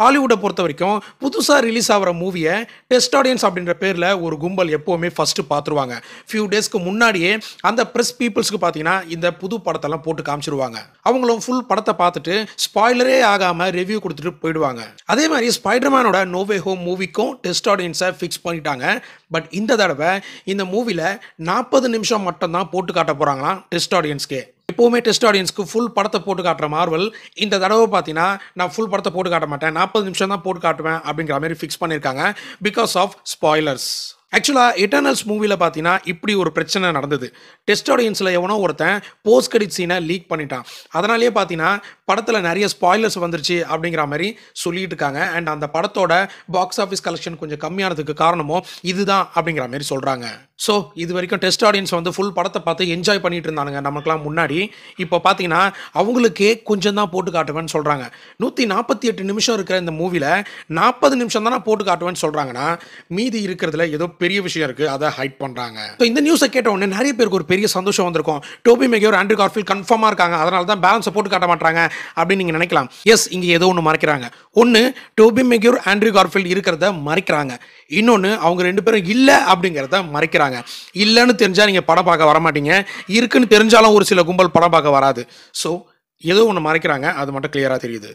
ஹாலிவுட்டை பொறுத்த வரைக்கும் புதுசாக ரிலீஸ் ஆகிற மூவியை டெஸ்ட் ஆடியன்ஸ் அப்படின்ற பேரில் ஒரு கும்பல் எப்போவுமே ஃபஸ்ட்டு பார்த்துருவாங்க ஃபியூ டேஸ்க்கு முன்னாடியே அந்த ப்ரெஸ் பீப்புள்ஸ்க்கு பார்த்தீங்கன்னா இந்த புது படத்தெல்லாம் போட்டு காமிச்சிருவாங்க அவங்களும் ஃபுல் படத்தை பார்த்துட்டு ஸ்பாய்லரே ஆகாமல் ரிவ்யூ கொடுத்துட்டு போயிடுவாங்க அதே மாதிரி ஸ்பைடர்மேனோட நோவே ஹோம் மூவிக்கும் டெஸ்ட் ஆடியன்ஸை ஃபிக்ஸ் பண்ணிட்டாங்க பட் இந்த தடவை இந்த மூவியில் நாற்பது நிமிஷம் மட்டும்தான் போட்டு காட்ட போகிறாங்களாம் டெஸ்ட் ஆடியன்ஸ்க்கே எப்போவுமே டெஸ்ட் ஆடியன்ஸ்க்கு ஃபுல் படத்தை போட்டு காட்டுற மார்வல் இந்த தடவை பார்த்தீங்கன்னா நான் ஃபுல் படத்தை போட்டு காட்ட மாட்டேன் நாற்பது நிமிஷம் தான் போட்டு காட்டுவேன் அப்படிங்கிற மாதிரி ஃபிக்ஸ் பண்ணியிருக்காங்க பிகாஸ் ஆஃப் ஸ்பாய்லர்ஸ் ஆக்சுவலாக எட்டர்னல்ஸ் மூவியில் பார்த்தீங்கன்னா இப்படி ஒரு பிரச்சனை நடந்தது டெஸ்ட் ஆடியன்ஸில் எவனோ ஒருத்தன் போஸ்ட் கிரெடிட் சீனை லீக் பண்ணிட்டான் அதனாலேயே பார்த்தீங்கன்னா படத்தில் நிறைய ஸ்பாய்லர்ஸ் வந்துருச்சு அப்படிங்கிற மாதிரி சொல்லிட்டு இருக்காங்க அண்ட் அந்த படத்தோட பாக்ஸ் ஆஃபீஸ் கலெக்ஷன் கொஞ்சம் கம்மியானதுக்கு காரணமோ இதுதான் அப்படிங்கிற மாதிரி சொல்கிறாங்க ஸோ இது வரைக்கும் டெஸ்ட் ஆடியன்ஸ் வந்து ஃபுல் படத்தை பார்த்து என்ஜாய் பண்ணிட்டு இருந்தானுங்க நமக்குலாம் முன்னாடி இப்போ பார்த்தீங்கன்னா அவங்களுக்கே கொஞ்சம் தான் போட்டு காட்டுவேன்னு சொல்கிறாங்க நூற்றி நாற்பத்தி எட்டு நிமிஷம் இருக்கிற இந்த மூவியில் நாற்பது நிமிஷம் தானே போட்டு காட்டுவேன்னு சொல்கிறாங்கன்னா மீதி இருக்கிறதுல ஏதோ பெரிய விஷயம் இருக்குது அதை ஹைட் பண்ணுறாங்க ஸோ இந்த நியூஸை கேட்ட உடனே நிறைய பேருக்கு ஒரு பெரிய சந்தோஷம் வந்திருக்கும் டோபி மேகியோர் ஆண்ட்ரி கார்ஃபில் கன்ஃபார்மாக இருக்காங்க அதனால தான் பேலன்ஸ் போட்டு காட்ட மாட்டாங்க அப்படின்னு நீங்கள் நினைக்கலாம் எஸ் இங்கே ஏதோ ஒன்று மறைக்கிறாங்க ஒன்று டோபி மேகியோர் ஆண்ட்ரி கார்ஃபில் இருக்கிறத மறைக்கிறாங்க இன்னொன்று அவங்க ரெண்டு பேரும் இல்லை அப்படிங்கிறத மறைக்கிறாங்க இல்லைன்னு தெரிஞ்சால் நீங்கள் படம் பார்க்க வரமாட்டீங்க இருக்குன்னு தெரிஞ்சாலும் ஒரு சில கும்பல் படம் பார்க்க வராது ஸோ ஏதோ ஒன்று மறைக்கிறாங்க அது மட்டும் கிளியராக தெரியுது